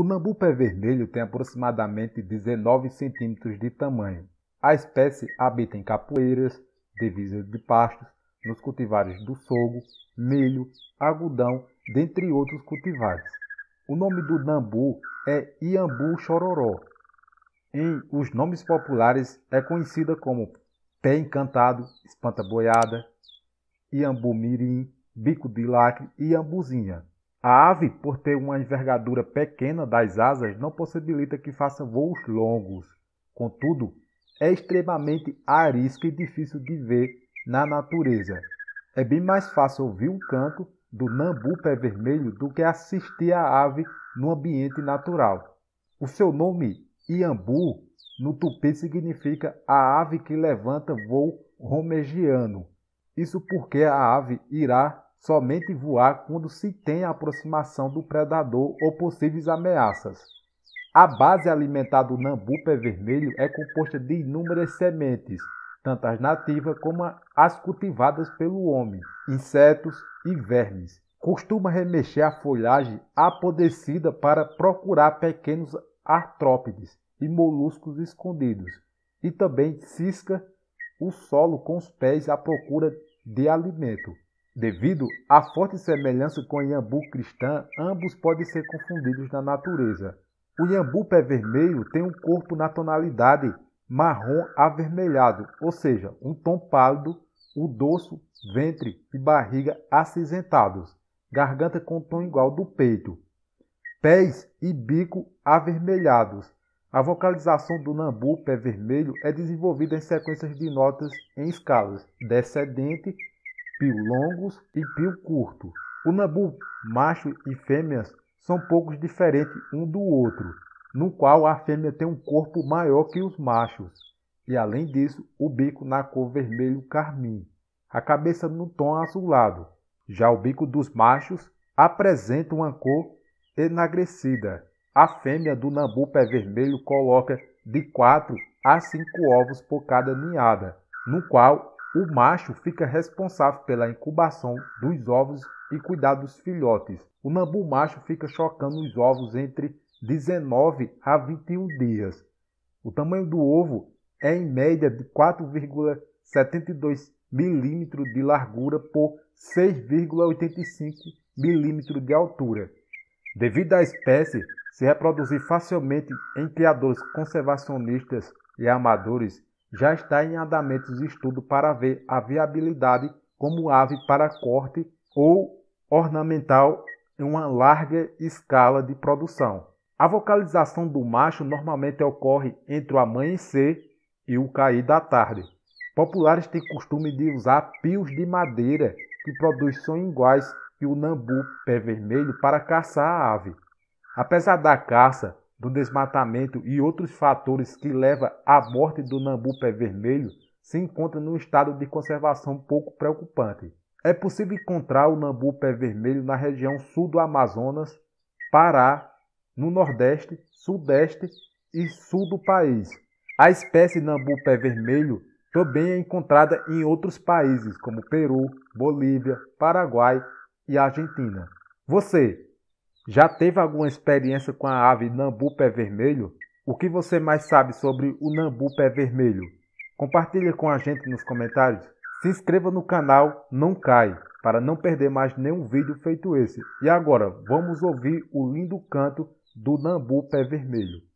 O nambu-pé vermelho tem aproximadamente 19 centímetros de tamanho. A espécie habita em capoeiras, divisas de pastos, nos cultivares do sorgo, milho, algodão, dentre outros cultivares. O nome do nambu é iambu chororó. Em os nomes populares é conhecida como pé encantado, espanta boiada, iambu mirim, bico de lacre e iambuzinha. A ave, por ter uma envergadura pequena das asas, não possibilita que faça voos longos. Contudo, é extremamente arisca e difícil de ver na natureza. É bem mais fácil ouvir o canto do nambu pé vermelho do que assistir a ave no ambiente natural. O seu nome, iambu, no tupi significa a ave que levanta voo romegiano. Isso porque a ave irá somente voar quando se tem a aproximação do predador ou possíveis ameaças. A base alimentar do nambu pé vermelho é composta de inúmeras sementes, tanto as nativas como as cultivadas pelo homem, insetos e vermes. Costuma remexer a folhagem apodrecida para procurar pequenos artrópodes e moluscos escondidos, e também cisca o solo com os pés à procura de alimento. Devido à forte semelhança com o iambu cristã, ambos podem ser confundidos na natureza. O iambu pé vermelho tem um corpo na tonalidade marrom avermelhado, ou seja, um tom pálido, o dorso, ventre e barriga acinzentados, garganta com tom igual do peito, pés e bico avermelhados. A vocalização do nambu pé vermelho é desenvolvida em sequências de notas em escalas descendente pio longos e pio curto. O nambu macho e fêmeas são poucos diferentes um do outro, no qual a fêmea tem um corpo maior que os machos, e além disso, o bico na cor vermelho carmim, a cabeça no tom azulado. Já o bico dos machos apresenta uma cor enagrecida. A fêmea do nambu pé vermelho coloca de 4 a 5 ovos por cada ninhada, no qual o macho fica responsável pela incubação dos ovos e cuidar dos filhotes. O nambu macho fica chocando os ovos entre 19 a 21 dias. O tamanho do ovo é em média de 4,72 milímetros de largura por 6,85 milímetros de altura. Devido à espécie se reproduzir facilmente em criadores conservacionistas e amadores, já está em andamento de estudo para ver a viabilidade como ave para corte ou ornamental em uma larga escala de produção. A vocalização do macho normalmente ocorre entre o amanhecer e o cair da tarde. Populares têm costume de usar pios de madeira que produz sons iguais que o nambu pé vermelho para caçar a ave. Apesar da caça, do desmatamento e outros fatores que levam à morte do nambu pé vermelho se encontra num estado de conservação pouco preocupante. É possível encontrar o nambu pé vermelho na região sul do Amazonas, Pará, no Nordeste, Sudeste e Sul do país. A espécie nambu pé vermelho também é encontrada em outros países como Peru, Bolívia, Paraguai e Argentina. Você já teve alguma experiência com a ave nambu pé vermelho? O que você mais sabe sobre o nambu pé vermelho? Compartilhe com a gente nos comentários. Se inscreva no canal Não Cai para não perder mais nenhum vídeo feito esse. E agora, vamos ouvir o lindo canto do Nambu Pé Vermelho.